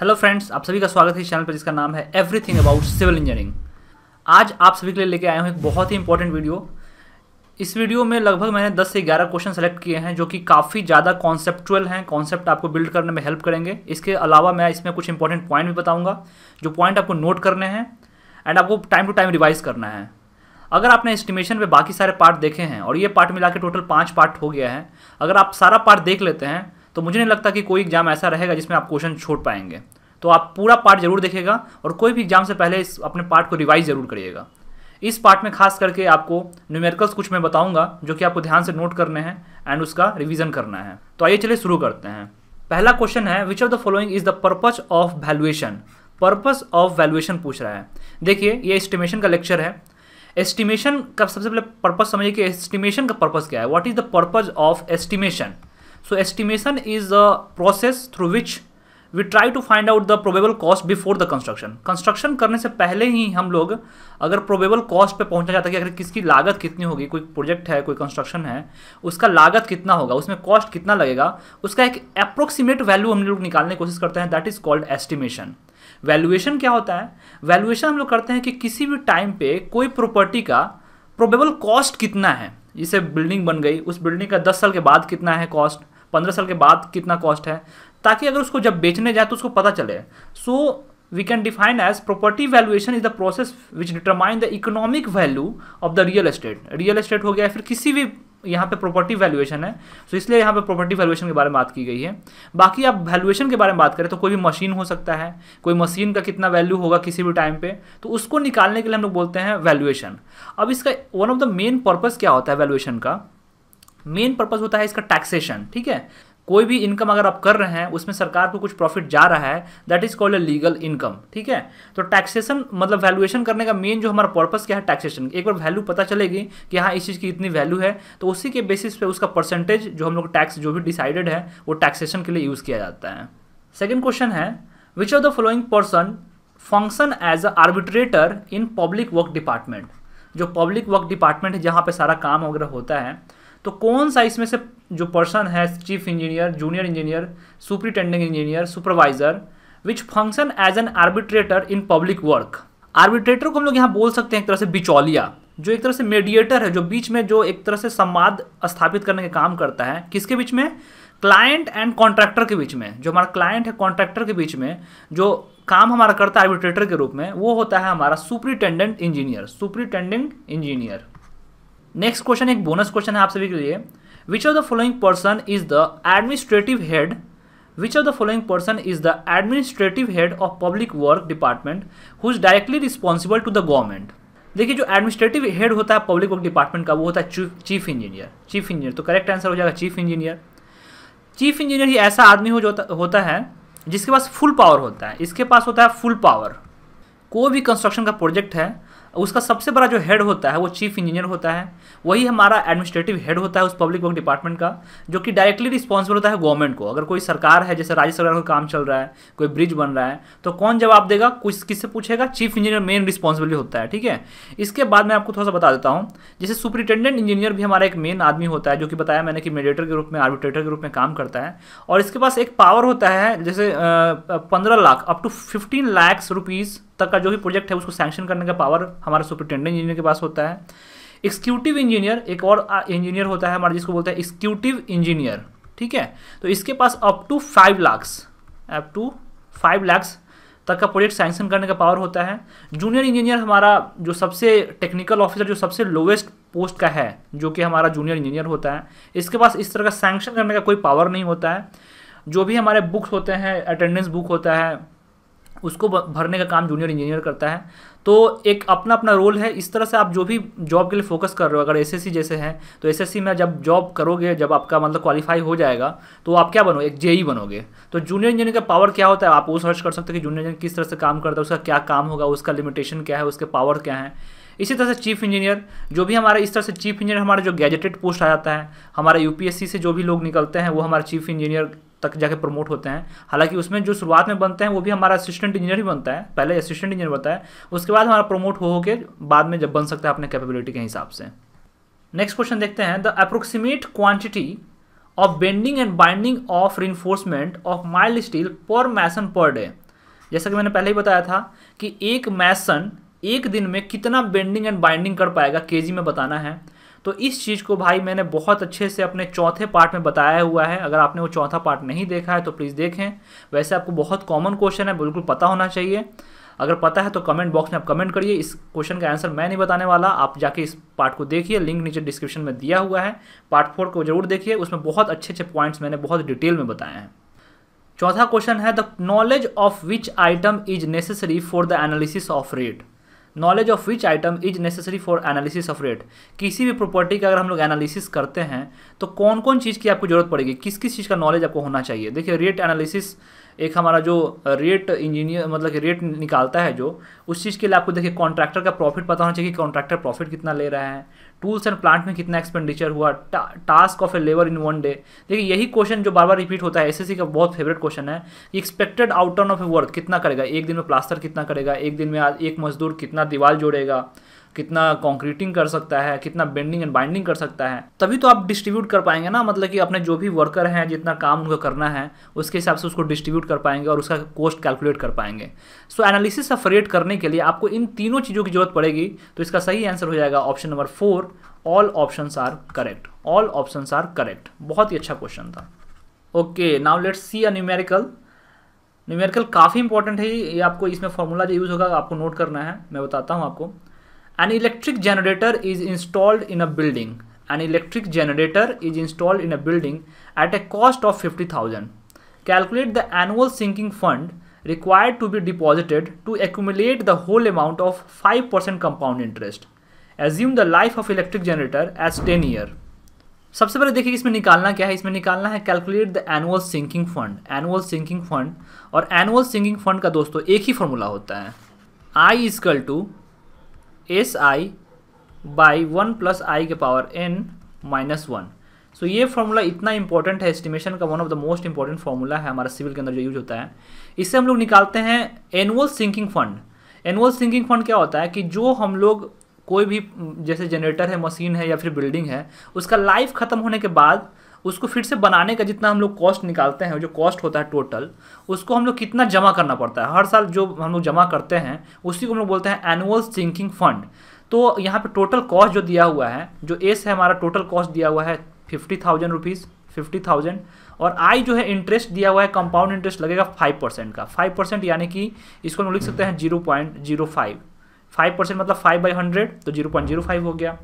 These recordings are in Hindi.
हेलो फ्रेंड्स आप सभी का स्वागत है इस चैनल पर जिसका नाम है एवरीथिंग अबाउट सिविल इंजीनियरिंग आज आप सभी के लिए लेके आया हूँ एक बहुत ही इंपॉर्टेंट वीडियो इस वीडियो में लगभग मैंने 10 से 11 क्वेश्चन सेलेक्ट किए हैं जो कि काफ़ी ज़्यादा कॉन्सेप्टुअल हैं कॉन्सेप्ट आपको बिल्ड करने में हेल्प करेंगे इसके अलावा मैं इसमें कुछ इंपॉर्टेंट पॉइंट भी बताऊँगा जो पॉइंट आपको नोट करने हैं एंड आपको टाइम टू टाइम रिवाइज करना है अगर आपने एस्टिमेशन पे बाकी सारे पार्ट देखे हैं और ये पार्ट मिला के टोटल पाँच पार्ट हो गया है अगर आप सारा पार्ट देख लेते हैं तो मुझे नहीं लगता कि कोई एग्जाम ऐसा रहेगा जिसमें आप क्वेश्चन छोड़ पाएंगे तो आप पूरा पार्ट जरूर देखेगा और कोई भी एग्जाम से पहले इस अपने पार्ट को रिवाइज जरूर करिएगा इस पार्ट में खास करके आपको न्यूमेरिकल्स कुछ मैं बताऊंगा जो कि आपको ध्यान से नोट करने हैं एंड उसका रिवीजन करना है तो आइए चलिए शुरू करते हैं पहला क्वेश्चन है which of the following is the purpose of valuation purpose of valuation पूछ रहा है देखिए ये एस्टिमेशन का लेक्चर है एस्टिमेशन का सबसे पहले पर्पज समझिए कि एस्टिमेशन का पर्पज क्या है what is the purpose of estimation so estimation is a process through which we try to find out the probable cost before the construction construction करने से पहले ही हम लोग अगर प्रोबेबल कॉस्ट पे पहुंचा जाता है कि अगर किसकी लागत कितनी होगी कोई प्रोजेक्ट है कोई कंस्ट्रक्शन है उसका लागत कितना होगा उसमें कॉस्ट कितना लगेगा उसका एक अप्रोक्सीमेट वैल्यू हम लोग निकालने की कोशिश करते हैं that is called estimation valuation क्या होता है वैल्यूएशन हम लोग करते हैं कि किसी भी टाइम पे कोई प्रॉपर्टी का प्रोबेबल कॉस्ट कितना है जिसे बिल्डिंग बन गई उस बिल्डिंग का दस साल के बाद कितना है कॉस्ट पंद्रह साल के बाद कितना कॉस्ट है ताकि अगर उसको जब बेचने जाए तो उसको पता चले so we can define as property valuation is the process which determine the economic value of the real estate real estate हो गया फिर किसी भी यहाँ पे प्रॉपर्टी वैल्यूएशन है सो so इसलिए यहाँ पे प्रॉपर्टी वैल्यूएशन के बारे में बात की गई है बाकी आप वैल्यूएशन के बारे में बात करें तो कोई भी मशीन हो सकता है कोई मशीन का कितना वैल्यू होगा किसी भी टाइम पे तो उसको निकालने के लिए हम लोग बोलते हैं वैल्यूएशन अब इसका one of the main purpose क्या होता है वैल्यूएशन का मेन पर्पज़ होता है इसका टैक्सेशन ठीक है कोई भी इनकम अगर आप कर रहे हैं उसमें सरकार को कुछ प्रॉफिट जा रहा है that is called a legal income ठीक है तो टैक्सेशन मतलब वैल्यूएशन करने का मेन जो हमारा पर्पस क्या है टैक्सेशन एक बार वैल्यू पता चलेगी कि हाँ इस चीज़ की इतनी वैल्यू है तो उसी के बेसिस पे उसका परसेंटेज जो हम लोग टैक्स जो भी डिसाइडेड है वो टैक्सेशन के लिए यूज़ किया जाता है सेकेंड क्वेश्चन है which are the following person function as a arbitrator in public work department जो पब्लिक वर्क डिपार्टमेंट है जहाँ पे सारा काम वगैरह होता है तो कौन सा इसमें से जो पर्सन है chief engineer junior engineer superintending engineer supervisor which function as an arbitrator in public work arbitrator को हम लोग यहाँ बोल सकते हैं एक तरह से बिचौलिया जो एक तरह से मेडिएटर है जो बीच में जो एक तरह से संवाद स्थापित करने का काम करता है किसके बीच में क्लाइंट एंड कॉन्ट्रैक्टर के बीच में जो हमारा क्लाइंट है कॉन्ट्रैक्टर के बीच में जो काम हमारा करता है आर्बिट्रेटर के रूप में वो होता है हमारा superintendent engineer superintending engineer next question एक बोनस क्वेश्चन है आप सभी के लिए which of the following person is the administrative head which of the following person is the administrative head of public work department who is directly responsible to the government देखिए जो एडमिनिस्ट्रेटिव हेड होता है पब्लिक वर्क डिपार्टमेंट का वो होता है चीफ इंजीनियर चीफ इंजीनियर तो करेक्ट आंसर हो जाएगा चीफ इंजीनियर चीफ इंजीनियर ही ऐसा आदमी हो जो होता है जिसके पास फुल पावर होता है इसके पास होता है फुल पावर कोई भी कंस्ट्रक्शन का प्रोजेक्ट है उसका सबसे बड़ा जो हेड होता है वो चीफ इंजीनियर होता है वही हमारा एडमिनिस्ट्रेटिव हेड होता है उस पब्लिक वर्क डिपार्टमेंट का जो कि डायरेक्टली रिस्पॉन्सिबल होता है गवर्नमेंट को अगर कोई सरकार है जैसे राज्य सरकार का काम चल रहा है कोई ब्रिज बन रहा है तो कौन जवाब देगा कुछ किससे पूछेगा चीफ इंजीनियर मेन रिस्पॉन्सिबिलिटी होता है ठीक है इसके बाद मैं आपको थोड़ा सा बता देता हूँ जैसे सुप्रिटेंडेंट इंजीनियर भी हमारा एक मेन आदमी होता है जो कि बताया मैंने कि मेडिएटर के रूप में आर्बिट्रेटर के रूप में काम करता है और इसके पास एक पावर होता है जैसे पंद्रह lakh up to fifteen lakhs rupees तक का जो भी प्रोजेक्ट है उसको सैंक्शन करने का पावर हमारा सुप्रिटेंडेंट इंजीनियर के पास होता है एक्सक्यूटिव इंजीनियर एक और इंजीनियर होता है हमारा जिसको बोलते हैं एक्सक्यूटिव इंजीनियर ठीक है तो इसके पास up to five lakhs up to five lakhs तक का प्रोजेक्ट सैंक्शन करने का पावर होता है जूनियर इंजीनियर हमारा जो सबसे टेक्निकल ऑफिसर जो सबसे लोवेस्ट पोस्ट का है जो कि हमारा जूनियर इंजीनियर होता है इसके पास इस तरह का सैंक्शन करने का कोई पावर नहीं होता है जो भी हमारे बुक्स होते हैं अटेंडेंस बुक होता है उसको भरने का काम जूनियर इंजीनियर करता है तो एक अपना अपना रोल है इस तरह से आप जो भी जॉब के लिए फोकस कर रहे हो अगर एसएससी जैसे हैं तो एसएससी में जब जॉब करोगे जब आपका मतलब क्वालिफाई हो जाएगा तो आप क्या बनोगे एक जेई e बनोगे तो जूनियर इंजीनियर का पावर क्या होता है आप वो सर्च कर सकते हो कि जूनियर इंजीनियर किस तरह से काम करता है उसका क्या काम होगा उसका लिमिटेशन क्या है उसके पावर क्या है इसी तरह से चीफ इंजीनियर जो भी हमारा इस तरह से चीफ इंजीनियर हमारा जो गैजेटेड पोस्ट आ जाता है हमारा यूपीएससी से जो भी लोग निकलते हैं वो हमारा चीफ इंजीनियर तक जाके प्रमोट होते हैं हालांकि उसमें जो शुरुआत में बनते हैं वो भी हमारा असिस्टेंट इंजीनियर ही बनता है पहले असिस्टेंट इंजीनियर बनता है उसके बाद हमारा प्रमोट हो होकर बाद में जब बन सकता है अपने कैपेबिलिटी के हिसाब से नेक्स्ट क्वेश्चन देखते हैं the approximate quantity of bending and binding of reinforcement of mild steel per mason per day जैसा कि मैंने पहले ही बताया था कि एक मैसन एक दिन में कितना बेंडिंग एंड बाइंडिंग कर पाएगा केजी में बताना है तो इस चीज़ को भाई मैंने बहुत अच्छे से अपने चौथे पार्ट में बताया हुआ है अगर आपने वो चौथा पार्ट नहीं देखा है तो प्लीज़ देखें वैसे आपको बहुत कॉमन क्वेश्चन है बिल्कुल पता होना चाहिए अगर पता है तो कमेंट बॉक्स में आप कमेंट करिए इस क्वेश्चन का आंसर मैं नहीं बताने वाला आप जाके इस पार्ट को देखिए लिंक नीचे डिस्क्रिप्शन में दिया हुआ है पार्ट फोर को जरूर देखिए उसमें बहुत अच्छे अच्छे पॉइंट्स मैंने बहुत डिटेल में बताए हैं चौथा क्वेश्चन है the knowledge of which item is necessary for the analysis of rate knowledge of which item is necessary for analysis of rate किसी भी प्रॉपर्टी का अगर हम लोग एनालिसिस करते हैं तो कौन कौन चीज़ की आपको जरूरत पड़ेगी किस किस चीज़ का नॉलेज आपको होना चाहिए देखिए रेट एनालिसिस एक हमारा जो रेट इंजीनियर मतलब कि रेट निकालता है जो उस चीज़ के लिए आपको देखिए कॉन्ट्रैक्टर का प्रॉफिट पता होना चाहिए कि कॉन्ट्रैक्टर प्रॉफिट कितना ले रहा है टूल्स एंड प्लांट में कितना एक्सपेंडिचर हुआ टा, task of a labour in one day देखिए यही क्वेश्चन जो बार बार रिपीट होता है एस का बहुत फेवरेट क्वेश्चन है expected outturn of a work कितना करेगा एक दिन में प्लास्टर कितना करेगा एक दिन में एक मजदूर कितना दीवार जोड़ेगा कितना कॉन्क्रीटिंग कर सकता है कितना बेंडिंग एंड बाइंडिंग कर सकता है तभी तो आप डिस्ट्रीब्यूट कर पाएंगे ना मतलब कि अपने जो भी वर्कर हैं जितना काम उनको करना है उसके हिसाब से उसको डिस्ट्रीब्यूट कर पाएंगे और उसका कॉस्ट कैलकुलेट कर पाएंगे सो एनालिसिस ऑफ रेट करने के लिए आपको इन तीनों चीज़ों की जरूरत पड़ेगी तो इसका सही आंसर हो जाएगा option number four all option are correct all option are correct बहुत ही अच्छा क्वेश्चन था okay now let's see a numerical numerical काफ़ी इंपॉर्टेंट है ये आपको इसमें फॉर्मूला जो यूज़ होगा आपको नोट करना है मैं बताता हूँ आपको an electric generator is installed in a building an electric generator is installed in a building at a cost of 50000 calculate the annual sinking fund required to be deposited to accumulate the whole amount of 5% compound interest assume the life of electric generator as 10 year सबसे पहले देखिए इसमें निकालना क्या है इसमें निकालना है calculate the annual sinking fund annual sinking fund और एनुअल सिंकिंग फंड का दोस्तों एक ही फॉर्मूला होता है I equal to S I by one plus I के power N minus one so ये फॉर्मूला इतना इंपॉर्टेंट है एस्टिमेशन का one of the most important formula है हमारा सिविल के अंदर जो यूज होता है इससे हम लोग निकालते हैं annual sinking fund annual sinking fund क्या होता है कि जो हम लोग कोई भी जैसे जनरेटर है मशीन है या फिर बिल्डिंग है उसका लाइफ खत्म होने के बाद उसको फिर से बनाने का जितना हम लोग कॉस्ट निकालते हैं जो कॉस्ट होता है टोटल उसको हम लोग कितना जमा करना पड़ता है हर साल जो हम लोग जमा करते हैं उसी को हम लोग बोलते हैं एनुअल सिंकिंग फंड तो यहाँ पे टोटल कॉस्ट जो दिया हुआ है जो एस है हमारा टोटल कॉस्ट दिया हुआ है fifty thousand rupees fifty thousand और आई जो है इंटरेस्ट दिया हुआ है कंपाउंड इंटरेस्ट लगेगा फाइव परसेंट का फाइव परसेंट यानी कि इसको हम लिख सकते हैं zero point zero five five percent मतलब फाइव बाई हंड्रेड तो जीरो पॉइंट जीरो फाइव हो गया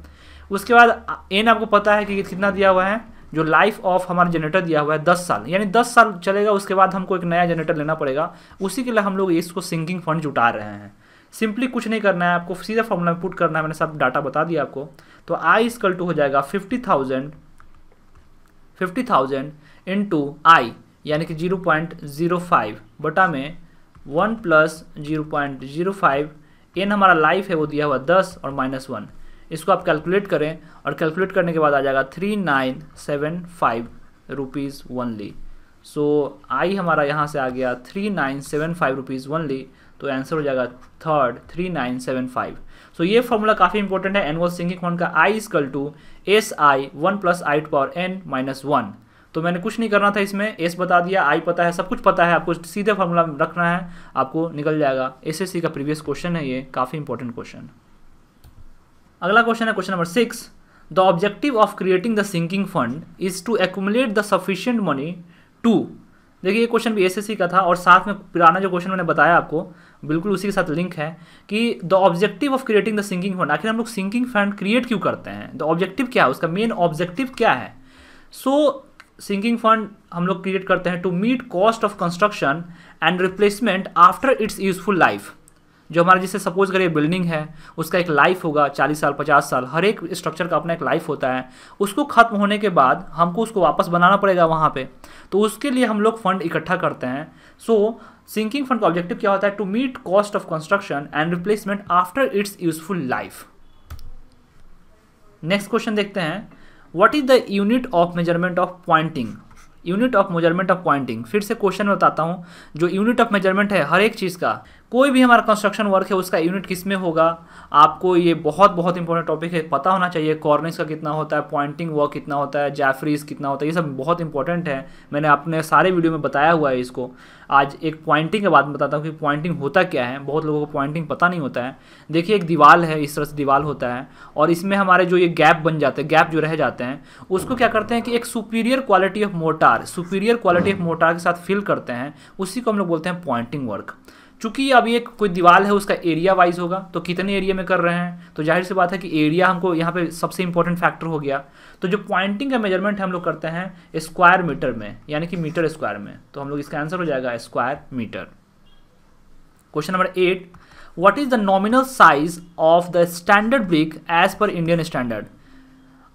उसके बाद एन आपको पता है कि कितना दिया हुआ है जो लाइफ ऑफ हमारा जनरेटर दिया हुआ है दस साल यानी दस साल चलेगा उसके बाद हमको एक नया जनरेटर लेना पड़ेगा उसी के लिए हम लोग इसको सिंकिंग फंड जुटा रहे हैं सिंपली कुछ नहीं करना है आपको सीधा फॉर्मूला में पुट करना है मैंने सब डाटा बता दिया आपको तो आई इसकल टू हो जाएगा fifty thousand fifty thousand into I यानी कि जीरो पॉइंट जीरो फाइव बटा में one plus zero point zero five N हमारा लाइफ है वो दिया हुआ दस और माइनस वन इसको आप कैलकुलेट करें और कैलकुलेट करने के बाद आ जाएगा three nine seven five rupees only so I हमारा यहाँ से आ गया three nine seven five rupees only तो आंसर हो जाएगा third three nine seven five so ये फॉर्मूला काफ़ी इंपॉर्टेंट है एनुअल सिंगिंग फोन का I equal to S I one plus I to power N minus one तो मैंने कुछ नहीं करना था इसमें एस बता दिया आई पता है सब कुछ पता है आपको सीधे फॉर्मूला रखना है आपको निकल जाएगा एस का प्रीवियस क्वेश्चन है ये काफ़ी इंपॉर्टेंट क्वेश्चन अगला क्वेश्चन है question number six the objective of creating the sinking fund is to accumulate the sufficient money to देखिए ये क्वेश्चन भी एसएससी का था और साथ में पुराना जो क्वेश्चन मैंने बताया आपको बिल्कुल उसी के साथ लिंक है कि the objective of creating the sinking fund आखिर हम लोग सिंकिंग फंड क्रिएट क्यों करते हैं द ऑब्जेक्टिव क्या है उसका मेन ऑब्जेक्टिव क्या है सो सिंकिंग फंड हम लोग क्रिएट करते हैं to meet cost of construction and replacement after its useful life जो हमारा जैसे सपोज करिए बिल्डिंग है उसका एक लाइफ होगा चालीस साल पचास साल हर एक स्ट्रक्चर का अपना एक लाइफ होता है उसको ख़त्म होने के बाद हमको उसको वापस बनाना पड़ेगा वहाँ पे तो उसके लिए हम लोग फंड इकट्ठा करते हैं सो सिंकिंग फंड का ऑब्जेक्टिव क्या होता है to meet cost of construction and replacement after its useful life next question देखते हैं what is the unit of measurement of pointing unit of measurement of pointing फिर से क्वेश्चन बताता हूँ जो यूनिट ऑफ मेजरमेंट है हर एक चीज़ का कोई भी हमारा कंस्ट्रक्शन वर्क है उसका यूनिट किस में होगा आपको ये बहुत बहुत इंपॉर्टेंट टॉपिक है पता होना चाहिए कॉर्निंग्स का कितना होता है पॉइंटिंग वर्क कितना होता है जैफरीज कितना होता है ये सब बहुत इंपॉर्टेंट है मैंने अपने सारे वीडियो में बताया हुआ है इसको आज एक पॉइंटिंग के बाद बताता हूँ कि पॉइंटिंग होता क्या है बहुत लोगों को पॉइंटिंग पता नहीं होता है देखिए एक दीवार है इस तरह से दीवार होता है और इसमें हमारे जो ये गैप बन जाते हैं गैप जो रह जाते हैं उसको क्या करते हैं कि एक superior quality of mortar superior quality of mortar के साथ फिल करते हैं उसी को हम लोग बोलते हैं पॉइंटिंग वर्क चूंकि अब ये कोई दीवार है उसका एरिया वाइज होगा तो कितने एरिया में कर रहे हैं तो जाहिर सी बात है कि एरिया हमको यहाँ पे सबसे इंपॉर्टेंट फैक्टर हो गया तो जो पॉइंटिंग का मेजरमेंट हम लोग करते हैं स्क्वायर मीटर में यानी कि मीटर स्क्वायर में तो हम लोग इसका आंसर हो जाएगा square metre question number eight what is the nominal size of the standard brick as per Indian standard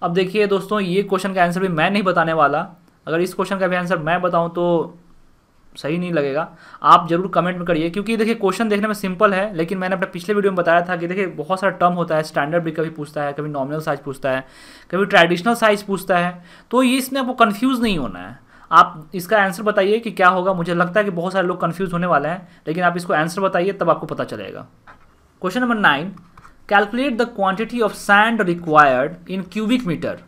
अब देखिए दोस्तों ये क्वेश्चन का आंसर भी मैं नहीं बताने वाला अगर इस क्वेश्चन का भी आंसर मैं बताऊँ तो सही नहीं लगेगा आप जरूर कमेंट में करिए क्योंकि देखिए क्वेश्चन देखने में सिंपल है लेकिन मैंने अपने पिछले वीडियो में बताया था कि देखिए बहुत सारा टर्म होता है स्टैंडर्ड भी कभी पूछता है कभी नॉमिनल साइज पूछता है कभी ट्रेडिशनल साइज पूछता है तो ये इसमें आपको कन्फ्यूज़ नहीं होना है आप इसका आंसर बताइए कि क्या होगा मुझे लगता है कि बहुत सारे लोग कन्फ्यूज़ होने वाले हैं लेकिन आप इसको आंसर बताइए तब आपको पता चलेगा question number nine calculate the quantity of sand required in cubic metre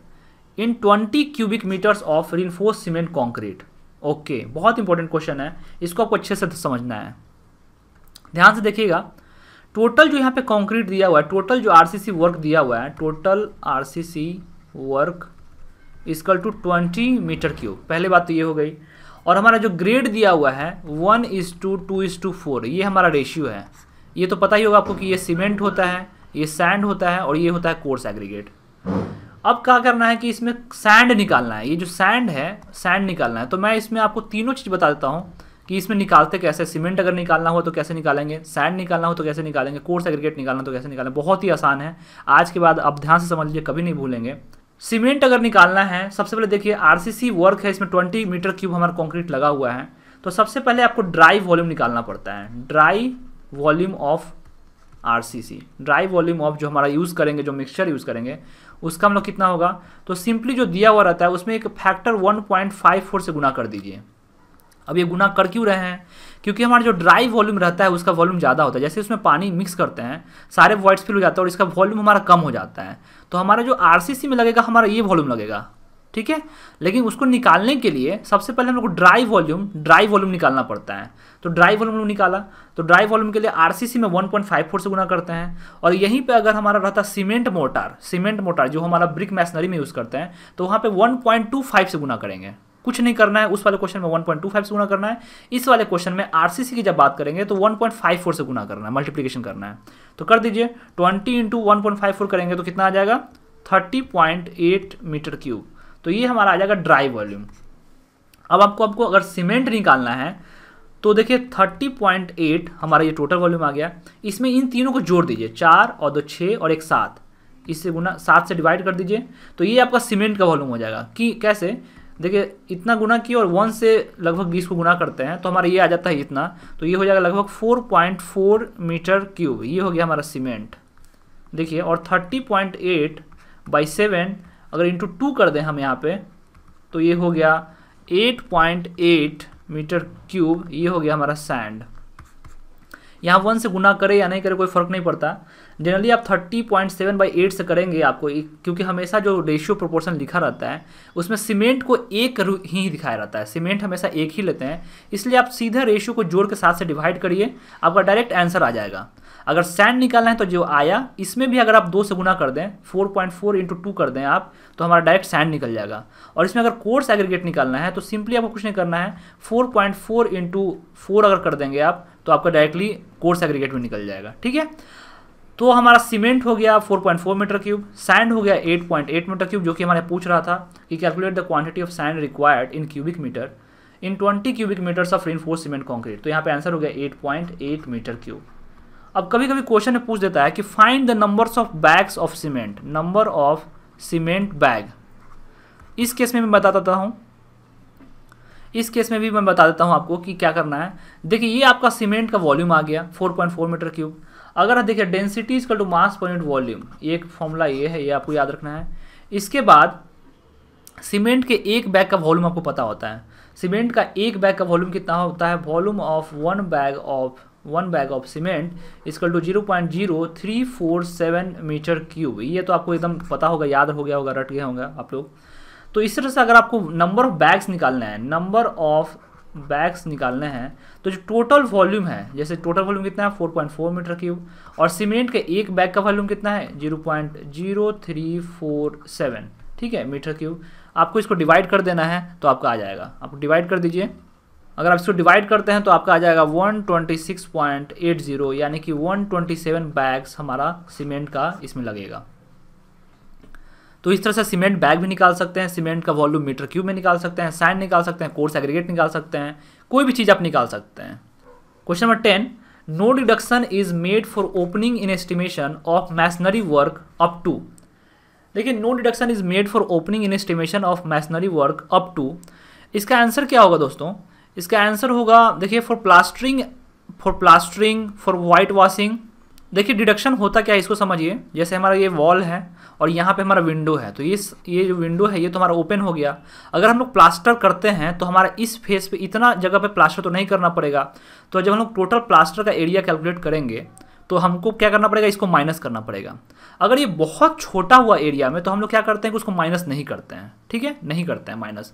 in twenty cubic metres of reinforce cement concrete okay okay, बहुत इंपॉर्टेंट क्वेश्चन है इसको आपको अच्छे से समझना है ध्यान से देखिएगा टोटल जो यहाँ पे कंक्रीट दिया हुआ है टोटल जो आरसीसी वर्क दिया हुआ है total RCC work is equal to twenty metre cube पहले बात तो ये हो गई और हमारा जो ग्रेड दिया हुआ है one is to two is to four ये हमारा रेशियो है ये तो पता ही होगा आपको कि ये सीमेंट होता है ये सैंड होता है और ये होता है कोर्स एग्रीगेट अब क्या करना है कि इसमें सैंड निकालना है ये जो सैंड है सैंड निकालना है तो मैं इसमें आपको तीनों चीज़ बता देता हूँ कि इसमें निकालते कैसे सीमेंट अगर तो निकालना हो तो कैसे निकालेंगे सैंड निकालना हो तो कैसे निकालेंगे कोर्स एग्रीगेट निकालना तो कैसे निकालेंगे बहुत ही आसान है आज के बाद आप ध्यान से समझ लीजिए कभी नहीं भूलेंगे सीमेंट अगर निकालना है सबसे पहले देखिए आरसीसी वर्क है इसमें ट्वेंटी मीटर क्यूब हमारा कॉन्क्रीट लगा हुआ है तो सबसे पहले आपको ड्राई वॉल्यूम निकालना पड़ता है dry volume of RCC dry volume of जो हमारा यूज़ करेंगे जो मिक्सचर यूज़ करेंगे उसका हम मतलब लोग कितना होगा तो सिंपली जो दिया हुआ रहता है उसमें एक फैक्टर 1.54 से गुना कर दीजिए अब ये गुना कर क्यों रहे हैं क्योंकि हमारा जो ड्राई वॉल्यूम रहता है उसका वॉल्यूम ज़्यादा होता है जैसे उसमें पानी मिक्स करते हैं सारे वॉइड्स फिल हो जाता है और इसका वॉल्यूम हमारा कम हो जाता है तो हमारा जो आर में लगेगा हमारा ये वॉल्यूम लगेगा ठीक है लेकिन उसको निकालने के लिए सबसे पहले हम लोग को ड्राई वॉल्यूम ड्राई वॉल्यूम निकालना पड़ता है तो ड्राई वॉल्यूम निकाला तो ड्राई वॉल्यूम के लिए आरसीसी में 1.54 से गुना करते हैं और यहीं पे अगर हमारा रहता सीमेंट मोटार सीमेंट मोटार जो हमारा ब्रिक मैशनरी में यूज़ करते हैं तो वहाँ पर वन से गुना करेंगे कुछ नहीं करना है उस वाले क्वेश्चन में 1.25 से गुना करना है इस वाले क्वेश्चन में आरसीसी की जब बात करेंगे तो 1.54 से गुना करना है मल्टीप्लीकेशन करना है तो कर दीजिए 20 इंटू वन करेंगे तो कितना आ जाएगा 30.8 मीटर क्यूब तो ये हमारा आ जाएगा ड्राई वॉल्यूम अब आपको आपको अगर सीमेंट निकालना है तो देखिए 30.8 हमारा ये टोटल वॉल्यूम आ गया इसमें इन तीनों को जोड़ दीजिए चार और दो छः और एक सात इससे गुना सात से डिवाइड कर दीजिए तो ये आपका सीमेंट का वॉल्यूम हो जाएगा कि कैसे देखिए इतना गुना किया और वन से लगभग बीस को गुना करते हैं तो हमारा ये आ जाता है इतना तो ये हो जाएगा लगभग four point four metre cube ये हो गया हमारा सीमेंट देखिए और thirty point eight by seven अगर इंटू टू कर दें हम यहाँ पे तो ये हो गया 8.8 मीटर क्यूब ये हो गया हमारा सैंड यहाँ वन से गुना करें या नहीं करें कोई फर्क नहीं पड़ता जनरली आप 30.7 पॉइंट सेवन बाई एट से करेंगे आपको क्योंकि हमेशा जो रेशियो प्रोपोर्शन लिखा रहता है उसमें सीमेंट को एक ही दिखाया रहता है सीमेंट हमेशा एक ही लेते हैं इसलिए आप सीधा रेशियो को जोड़ के साथ से डिवाइड करिए आपका डायरेक्ट आंसर आ जाएगा अगर सैन निकालना है तो जो आया इसमें भी अगर आप दो से गुना कर दें four point four into two कर दें आप तो हमारा डायरेक्ट सैन निकल जाएगा और इसमें अगर कोर्स एग्रीगेट निकालना है तो सिंपली आपको कुछ नहीं करना है four point four into four अगर कर देंगे आप तो आपका डायरेक्टली कोर्स एग्रीगेट भी निकल जाएगा ठीक है तो हमारा सीमेंट हो गया 4.4 मीटर क्यूब सैंड हो गया 8.8 मीटर क्यूब जो कि हमारे पूछ रहा था कि calculate the quantity of sand required in cubic metre in 20 cubic metres of reinforce cement concrete तो यहाँ पे आंसर हो गया 8.8 मीटर क्यूब अब कभी कभी क्वेश्चन में पूछ देता है कि find the numbers of bags of cement number of cement bag इस केस में मैं बता देता हूँ इस केस में भी मैं बता देता हूँ आपको कि क्या करना है देखिए ये आपका सीमेंट का वॉल्यूम आ गया 4.4 मीटर क्यूब अगर देखिए density equal to mass point volume एक फॉर्मूला ये है ये आपको याद रखना है इसके बाद सीमेंट के एक बैग का वॉल्यूम आपको पता होता है सीमेंट का एक बैग का वॉल्यूम कितना होता है volume of one bag of one bag of cement is equal to zero point zero three four seven metre cube ये तो आपको एकदम पता होगा याद हो गया होगा रट गया होगा आप लोग तो इस तरह से अगर आपको नंबर ऑफ बैग्स निकालने हैं नंबर ऑफ बैग्स निकालने हैं तो जो टोटल वॉल्यूम है जैसे टोटल वॉल्यूम कितना है 4.4 मीटर क्यूब और सीमेंट के एक बैग का वॉल्यूम कितना है 0.0347 ठीक है मीटर क्यूब आपको इसको डिवाइड कर देना है तो आपका आ जाएगा आप डिवाइड कर दीजिए अगर आप इसको डिवाइड करते हैं तो आपका आ जाएगा 126.80 यानी कि 127 बैग्स हमारा सीमेंट का इसमें लगेगा तो इस तरह से सीमेंट बैग भी निकाल सकते हैं सीमेंट का वॉल्यूम मीटर क्यूब में निकाल सकते हैं साइन निकाल सकते हैं कोर्स एग्रीगेट निकाल सकते हैं कोई भी चीज़ आप निकाल सकते हैं question number ten no deduction is made for opening in estimation of masonry work up to देखिए no deduction is made for opening in estimation of masonry work up to इसका आंसर क्या होगा दोस्तों इसका आंसर होगा देखिए for plastering for plastering for white washing देखिए डिडक्शन होता क्या है इसको समझिए जैसे हमारा ये वॉल है और यहाँ पे हमारा विंडो है तो ये ये जो विंडो है ये तो हमारा ओपन हो गया अगर हम लोग प्लास्टर करते हैं तो हमारा इस फेस पे इतना जगह पे प्लास्टर तो नहीं करना पड़ेगा तो जब हम लोग टोटल प्लास्टर का एरिया कैलकुलेट करेंगे तो हमको क्या करना पड़ेगा इसको माइनस करना पड़ेगा अगर ये बहुत छोटा हुआ एरिया में तो हम लोग क्या करते हैं कि उसको माइनस नहीं करते हैं ठीक है नहीं करते हैं माइनस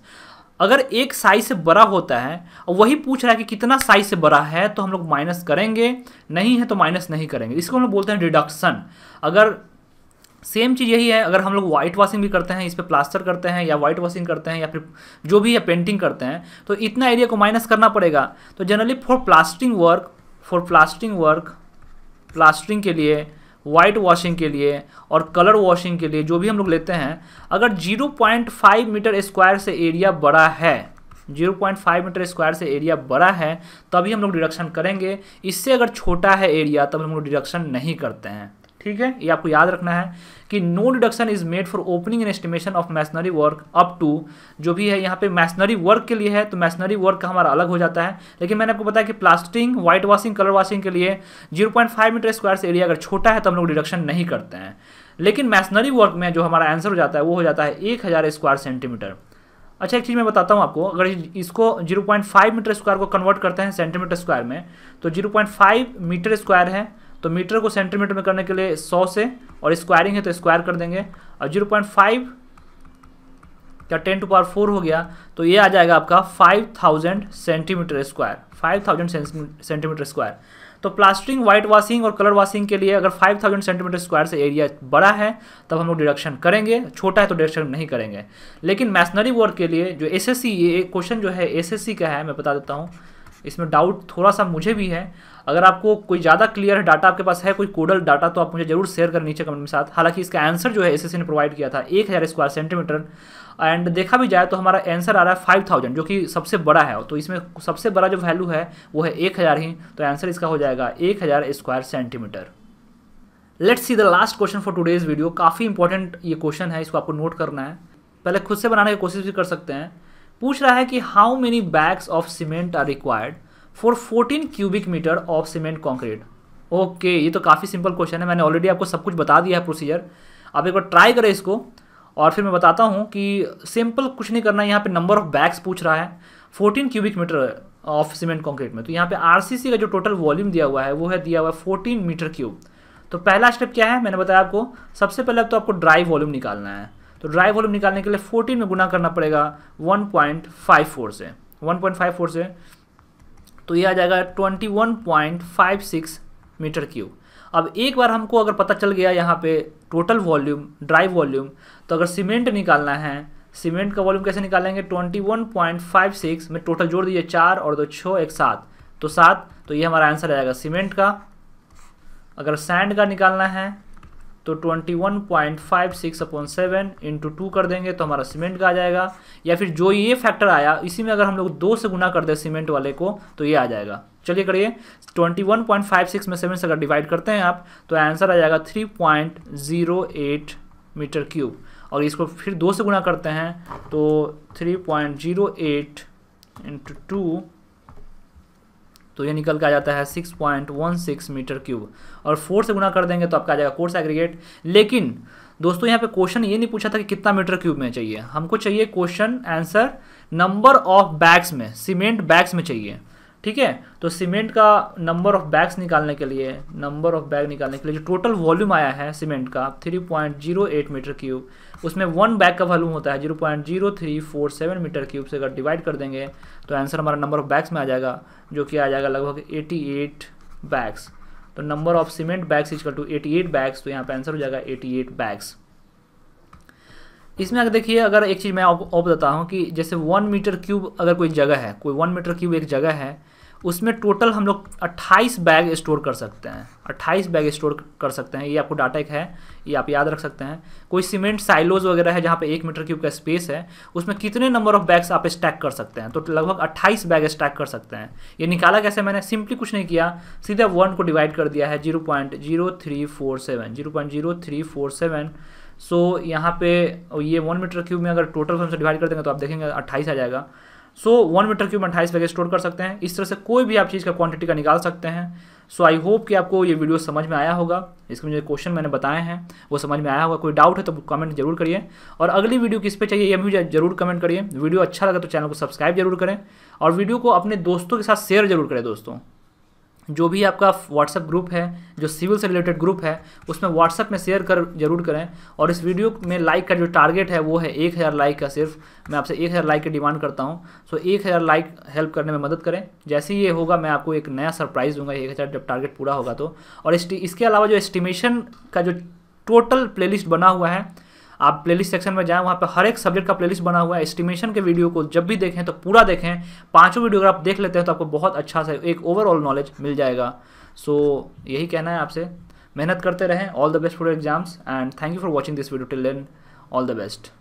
अगर एक साइज से बड़ा होता है और वही पूछ रहा है कि कितना साइज से बड़ा है तो हम लोग माइनस करेंगे नहीं है तो माइनस नहीं करेंगे इसको हम लोग बोलते हैं डिडक्शन अगर सेम चीज़ यही है अगर हम लोग वाइट वॉशिंग भी करते हैं इस पर प्लास्टर करते हैं या वाइट वॉशिंग करते हैं या फिर जो भी है पेंटिंग करते हैं तो इतना एरिया को माइनस करना पड़ेगा तो generally for plastering work for plastering work plastering के लिए वाइट वॉशिंग के लिए और कलर वॉशिंग के लिए जो भी हम लोग लेते हैं अगर 0.5 मीटर स्क्वायर से एरिया बड़ा है 0.5 मीटर स्क्वायर से एरिया बड़ा है तभी हम लोग डिडक्शन करेंगे इससे अगर छोटा है एरिया तब हम लोग डिडक्शन नहीं करते हैं ठीक है ये आपको याद रखना है कि no deduction is made for opening in estimation of masonry work up to जो भी है यहाँ पे मैशनरी वर्क के लिए है तो मैशनरी वर्क का हमारा अलग हो जाता है लेकिन मैंने आपको बताया कि plastering white washing colour washing के लिए 0.5 मीटर स्क्वायर से एरिया अगर छोटा है तो हम लोग डिडक्शन नहीं करते हैं लेकिन मैशनरी वर्क में जो हमारा आंसर हो जाता है वो हो जाता है एक हज़ार स्क्वायर सेंटीमीटर अच्छा एक चीज़ मैं बताता हूँ आपको अगर इसको 0.5 मीटर स्क्वायर को कन्वर्ट करते हैं सेंटीमीटर स्क्वायर में तो 0.5 मीटर स्क्वायर है तो मीटर को सेंटीमीटर में करने के लिए सौ से और स्क्वायरिंग है तो स्क्वायर कर देंगे और जीरो पॉइंट फाइव या टेन टू पावर फोर हो गया तो ये आ जाएगा आपका five thousand centimetre square five thousand centimetre square तो प्लास्टरिंग व्हाइट वॉशिंग और कलर वॉशिंग के लिए अगर 5000 सेंटीमीटर स्क्वायर से एरिया बड़ा है तब हम लोग डिडक्शन करेंगे छोटा है तो डिडक्शन नहीं करेंगे लेकिन मैसनरी वर्क के लिए जो एसएससी ये क्वेश्चन जो है एसएससी का है मैं बता देता हूँ इसमें डाउट थोड़ा सा मुझे भी है अगर आपको कोई ज़्यादा क्लियर डाटा आपके पास है कोई कोडल डाटा तो आप मुझे जरूर शेयर करें नीचे कमेंट में साथ हालांकि इसका आंसर जो है एस ने प्रोवाइड किया था एक हज़ार स्क्वायर सेंटीमीटर एंड देखा भी जाए तो हमारा आंसर आ रहा है फाइव थाउजेंड जो कि सबसे बड़ा है तो इसमें सबसे बड़ा जो वैल्यू है वो है एक हज़ार ही तो आंसर इसका हो जाएगा एक हज़ार square centimetre let's see the last question for today's video काफ़ी इंपॉर्टेंट ये क्वेश्चन है इसको आपको नोट करना है पहले खुद से बनाने की कोशिश भी कर सकते हैं पूछ रहा है कि how many bags of cement are required for 14 cubic metre of cement concrete okay ये तो काफ़ी सिंपल क्वेश्चन है मैंने ऑलरेडी आपको सब कुछ बता दिया है प्रोसीजर आप एक बार ट्राई करें इसको और फिर मैं बताता हूँ कि सिंपल कुछ नहीं करना है यहाँ पर नंबर ऑफ बैग्स पूछ रहा है 14 cubic metre of cement concrete में तो यहाँ पे आरसीसी का जो टोटल वॉल्यूम दिया हुआ है वो है दिया हुआ है 14 मीटर क्यूब तो पहला स्टेप क्या है मैंने बताया आपको सबसे पहले तो आपको ड्राई वॉल्यूम निकालना है तो ड्राई वॉल्यूम निकालने के लिए फोर्टीन में गुना करना पड़ेगा वन पॉइंट फाइव फोर से वन पॉइंट फाइव फोर से तो ये आ जाएगा twenty one point five six metre cube अब एक बार हमको अगर पता चल गया यहाँ पे टोटल वॉल्यूम ड्राई वॉल्यूम तो अगर सीमेंट निकालना है सीमेंट का वॉल्यूम कैसे निकालेंगे 21.56 में टोटल जोड़ दीजिए चार और दो छः एक सात तो सात तो ये हमारा आंसर आएगा सीमेंट का अगर सैंड का निकालना है तो 21.56 अपॉन सेवन इंटू टू कर देंगे तो हमारा सीमेंट का आ जाएगा या फिर जो ये फैक्टर आया इसी में अगर हम लोग दो से गुना कर दें सीमेंट वाले को तो ये आ जाएगा चलिए करिए 21.56 में सेवन से अगर डिवाइड करते हैं आप तो आंसर आ जाएगा 3.08 मीटर क्यूब और इसको फिर दो से गुना करते हैं तो 3.08 point zero eight into two तो ये निकल के आ जाता है 6.16 मीटर क्यूब और फोर से गुना कर देंगे तो आपका आ जाएगा कोर्स एग्रीगेट लेकिन दोस्तों यहाँ पे क्वेश्चन ये नहीं पूछा था कि कितना मीटर क्यूब में चाहिए हमको चाहिए question answer number of bags में सीमेंट बैग्स में चाहिए ठीक है तो सीमेंट का नंबर ऑफ बैग्स निकालने के लिए नंबर ऑफ बैग निकालने के लिए जो टोटल वॉल्यूम आया है सीमेंट का 3.08 मीटर क्यूब उसमें वन बैग का वॉल्यूम होता है 0.0347 मीटर क्यूब से अगर डिवाइड कर देंगे तो आंसर हमारा नंबर ऑफ बैग्स में आ जाएगा जो कि आ जाएगा लगभग 88 बैग्स तो number of cement bags is equal to eighty bags तो यहाँ पर आंसर हो जाएगा एटी बैग्स इसमें अगर देखिए अगर एक चीज़ मैं आपको बताता हूँ कि जैसे वन मीटर क्यूब अगर कोई जगह है कोई वन मीटर क्यूब एक जगह है उसमें टोटल हम लोग 28 बैग स्टोर कर सकते हैं 28 बैग स्टोर कर सकते हैं ये आपको डाटा एक है ये आप याद रख सकते हैं कोई सीमेंट साइलोज वगैरह है जहाँ पे एक मीटर क्यूब का स्पेस है उसमें कितने नंबर ऑफ बैग्स आप स्टैक कर सकते हैं तो लगभग 28 बैग स्टैक कर सकते हैं ये निकाला कैसे मैंने सिंपली कुछ नहीं किया सीधा वन को डिवाइड कर दिया है zero point zero three four seven zero point zero three four seven so यहाँ पे ये वन मीटर क्यूब में अगर टोटल हमसे डिवाइड कर देंगे तो आप देखेंगे अट्ठाईस आ जाएगा सो वन मीटर क्यूब अट्ठाईस पैकेज स्टोर कर सकते हैं इस तरह से कोई भी आप चीज़ का क्वांटिटी का निकाल सकते हैं सो आई होप कि आपको ये वीडियो समझ में आया होगा इसमें जो क्वेश्चन मैंने बताए हैं वो समझ में आया होगा कोई डाउट है तो कमेंट जरूर करिए और अगली वीडियो किस पे चाहिए ये भी जरूर कमेंट करिए वीडियो अच्छा लगा तो चैनल को सब्सक्राइब जरूर करें और वीडियो को अपने दोस्तों के साथ शेयर जरूर करें दोस्तों जो भी आपका व्हाट्सएप ग्रुप है जो सिविल से रिलेटेड ग्रुप है उसमें व्हाट्सएप में शेयर कर जरूर करें और इस वीडियो में लाइक का जो टारगेट है वो है एक हज़ार लाइक का सिर्फ मैं आपसे एक हज़ार लाइक की डिमांड करता हूँ सो एक हज़ार लाइक हेल्प करने में मदद करें जैसे ही ये होगा मैं आपको एक नया सरप्राइज़ दूंगा एक हज़ार जब टारगेट पूरा होगा तो और इसके अलावा जो एस्टिमेशन का जो टोटल प्ले बना हुआ है आप प्लेलिस्ट सेक्शन में जाएं वहाँ पर हर एक सब्जेक्ट का प्लेलिस्ट बना हुआ है एस्टिमेशन के वीडियो को जब भी देखें तो पूरा देखें पाँचों वीडियो अगर आप देख लेते हैं तो आपको बहुत अच्छा सा एक ओवरऑल नॉलेज मिल जाएगा सो so, यही कहना है आपसे मेहनत करते रहें all the best for exams and thank you for watching this video till then all the best